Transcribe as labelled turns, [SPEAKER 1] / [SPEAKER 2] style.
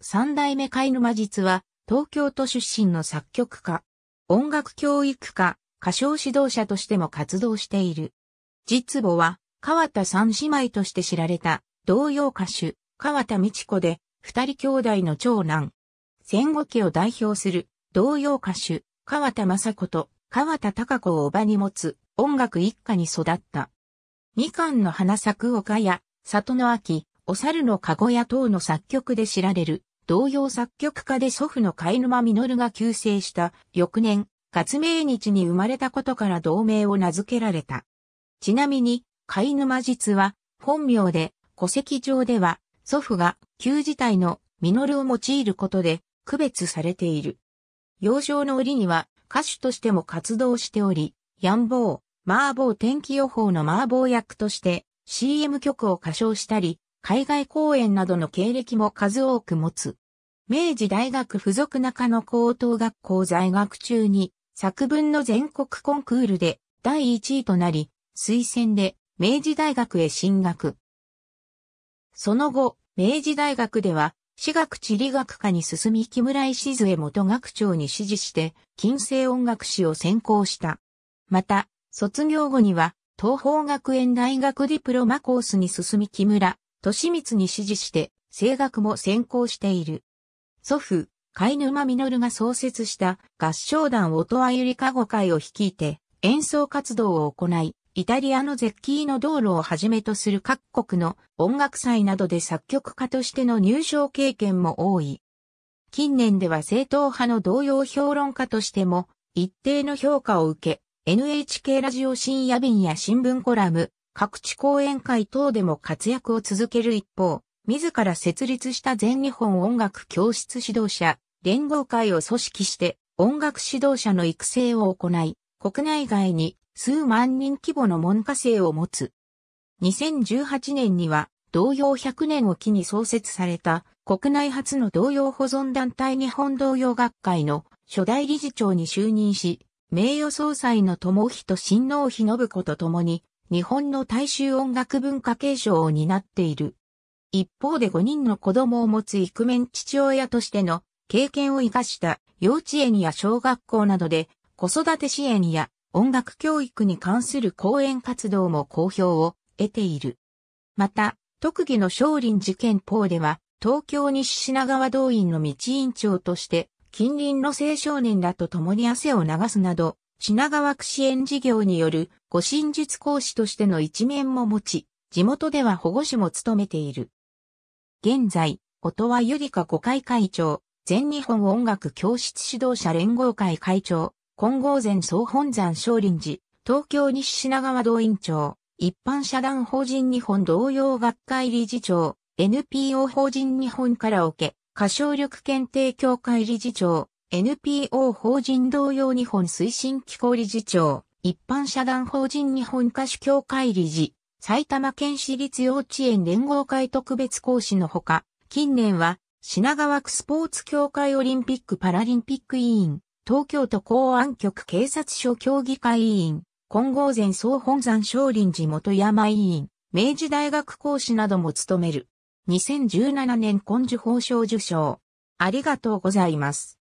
[SPEAKER 1] 三代目貝沼実は、東京都出身の作曲家、音楽教育家、歌唱指導者としても活動している。実母は、川田三姉妹として知られた、童謡歌手、川田美智子で、二人兄弟の長男。戦後期を代表する、童謡歌手、川田雅子と、川田隆子をおばに持つ、音楽一家に育った。みかんの花咲く丘や、里の秋、お猿の籠や等の作曲で知られる、同様作曲家で祖父の貝沼実が急逝した翌年、月命日に生まれたことから同名を名付けられた。ちなみに、貝沼実は本名で、戸籍上では祖父が旧時体の実を用いることで区別されている。幼少の折には歌手としても活動しており、ヤンボー、麻婆天気予報の麻婆役として CM 曲を歌唱したり、海外公演などの経歴も数多く持つ。明治大学附属中野高等学校在学中に作文の全国コンクールで第1位となり、推薦で明治大学へ進学。その後、明治大学では、私学地理学科に進み木村石津江元学長に指示して、近世音楽史を専攻した。また、卒業後には、東方学園大学ディプロマコースに進み木村利光に指示して、声楽も専攻している。祖父、貝沼実が創設した合唱団音羽ゆりかご会を率いて演奏活動を行い、イタリアのゼッキーの道路をはじめとする各国の音楽祭などで作曲家としての入賞経験も多い。近年では正統派の同様評論家としても一定の評価を受け、NHK ラジオ深夜便や新聞コラム、各地講演会等でも活躍を続ける一方、自ら設立した全日本音楽教室指導者連合会を組織して音楽指導者の育成を行い、国内外に数万人規模の門下生を持つ。2018年には同様100年を機に創設された国内初の同様保存団体日本同様学会の初代理事長に就任し、名誉総裁の友人新納妃信子と共に日本の大衆音楽文化継承を担っている。一方で5人の子供を持つイクメン父親としての経験を活かした幼稚園や小学校などで子育て支援や音楽教育に関する講演活動も好評を得ている。また、特技の少林事件法では、東京西品川動員の道委員長として、近隣の青少年らと共に汗を流すなど、品川区支援事業による護身術講師としての一面も持ち、地元では保護士も務めている。現在、音羽ゆりか5会会長、全日本音楽教室指導者連合会会長、金剛前総本山少林寺、東京西品川道院長、一般社団法人日本同様学会理事長、NPO 法人日本カラオケ、歌唱力検定協会理事長、NPO 法人同様日本推進機構理事長、一般社団法人日本歌手協会理事、埼玉県私立幼稚園連合会特別講師のほか、近年は品川区スポーツ協会オリンピック・パラリンピック委員、東京都公安局警察署協議会委員、金剛前総本山少林寺元山委員、明治大学講師なども務める。2017年根樹法賞受賞。ありがとうございます。